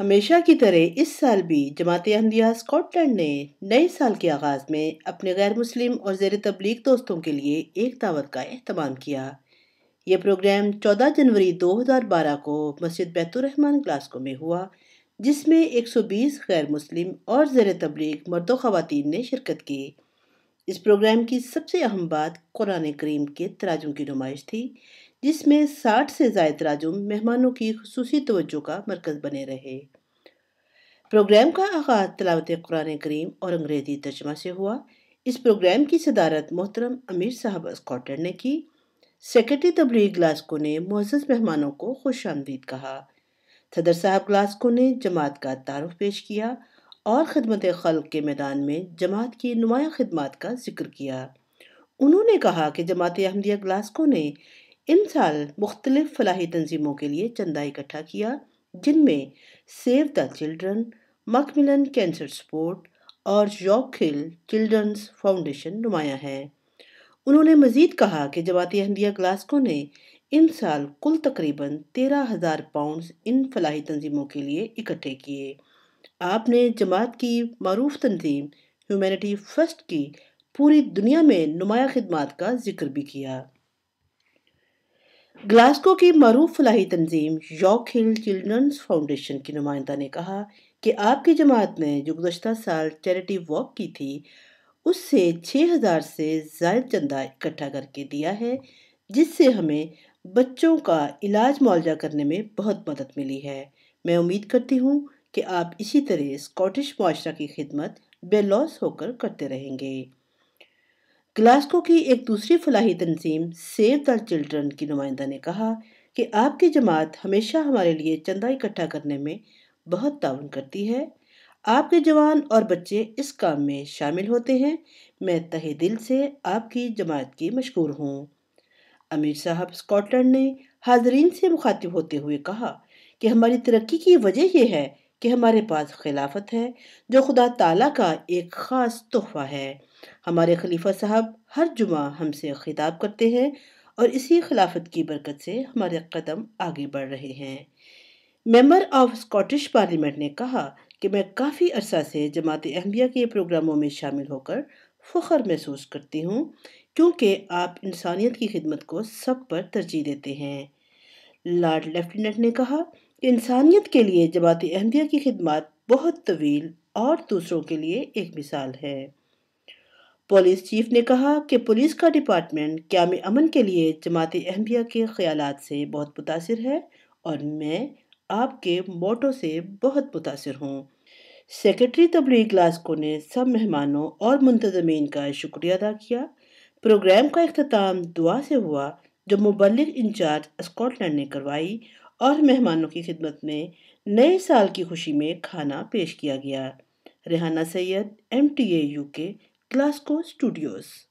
हमेशा की तरह इस साल भी जमात अहमदिया स्कॉटलैंड ने नए साल के आगाज़ में अपने गैर मुस्लिम और जेर तबलीग दोस्तों के लिए एक दावत का अहतमाम किया ये प्रोग्राम 14 जनवरी 2012 को मस्जिद बैतुलरहमान ग्लास्को में हुआ जिसमें 120 गैर मुस्लिम और जेर तबलीग मर्द ख़वात ने शिरकत की इस प्रोग्राम की सबसे अहम बात कुरान करीम के तराजों की नुमाइश थी जिसमें साठ से जायद राजुम मेहमानों की खसूस तवज्जो का मरकज़ बने रहे प्रोग्राम का आगाज़ तलावत कुरान करीम और अंग्रेज़ी तर्जमा से हुआ इस प्रोग्राम की सदारत मोहतरम अमीर साहब स्कॉटर ने की सेक्रेटरी तबलीग ग्लास्को ने मुआज़ मेहमानों को खुश आमदीद कहा सदर साहब ग्लास्को ने जमात का तारफ़ पेश किया और ख़दमत खल के मैदान में जमात की नुमाया खदमात का जिक्र किया उन्होंने कहा कि जमात अहमदिया ग्लास्को ने इन साल मुख्तलिफ़ फलाही तंजीमों के लिए चंदा इकट्ठा किया जिनमें Save the Children Macmillan Cancer Support और हिल चिल्ड्रंस फाउंडेशन नुमाया है उन्होंने मज़ीद कहा कि जमात अहमदिया ग्लास्को ने इन साल कुल तकरीबन तेरह हज़ार पाउंड इन फलाही तंजीमों के लिए इकट्ठे किए आपने जमात की मरूफ तंजीम ह्यूमनिटी फर्स्ट की पूरी दुनिया में नुमाया खदमात का जिक्र भी किया ग्लास्को की मरूफ फलाही तंजीम यॉक हिल चिल्ड्रंस फाउंडेशन की नुमाइंदा ने कहा कि आपकी जमात ने जो गुजशत साल चैरिटी वॉक की थी उससे छः हज़ार से जायद चंदा इकट्ठा करके दिया है जिससे हमें बच्चों का इलाज मुआवजा करने में बहुत मदद मिली है मैं उम्मीद करती हूँ कि आप इसी तरह स्कॉटिश माशरा की खिदमत बेलॉस होकर करते रहेंगे ग्लास्को की एक दूसरी फलाही तंजीम सेव द चिल्ड्रन की नुमाइंदा ने कहा कि आपकी जमात हमेशा हमारे लिए चंदा इकट्ठा करने में बहुत ताउन करती है आपके जवान और बच्चे इस काम में शामिल होते हैं मैं तहे दिल से आपकी जमात की मशहूर हूँ अमीर साहब स्कॉटलैंड ने हाजरीन से मुखातिब होते हुए कहा कि हमारी तरक्की की वजह यह है कि हमारे पास खिलाफत है जो खुदा ताला का एक ख़ास तोहफ़ा है हमारे खलीफा साहब हर जुमा हमसे खिताब करते हैं और इसी खिलाफत की बरकत से हमारे कदम आगे बढ़ रहे हैं मेंबर ऑफ स्कॉटिश पार्लियामेंट ने कहा कि मैं काफ़ी अरसा से जमात अहमिया के प्रोग्रामों में शामिल होकर फ़ख्र महसूस करती हूँ क्योंकि आप इंसानियत की खिदमत को सब पर तरजीह देते हैं लॉर्ड लेफ्टिनेंट ने कहा इंसानियत के लिए जमात अहमदिया की खिदमत बहुत तवील और दूसरों के लिए एक मिसाल है पुलिस चीफ ने कहा कि पुलिस का डिपार्टमेंट क्याम अमन के लिए जमात अहमदिया के ख्याल से बहुत मुतासर है और मैं आपके मोटो से बहुत मुतासर हूँ सेक्रेटरी तबली ग्लास्को ने सब मेहमानों और मुंतजमीन का शुक्रिया अदा किया प्रोग्राम का अख्ताम दुआ से हुआ जो मुबलिक इंचार्ज स्कॉटलैंड ने करवाई और मेहमानों की खिदमत में नए साल की खुशी में खाना पेश किया गया Rehana Syed M T A U K Glasgow Studios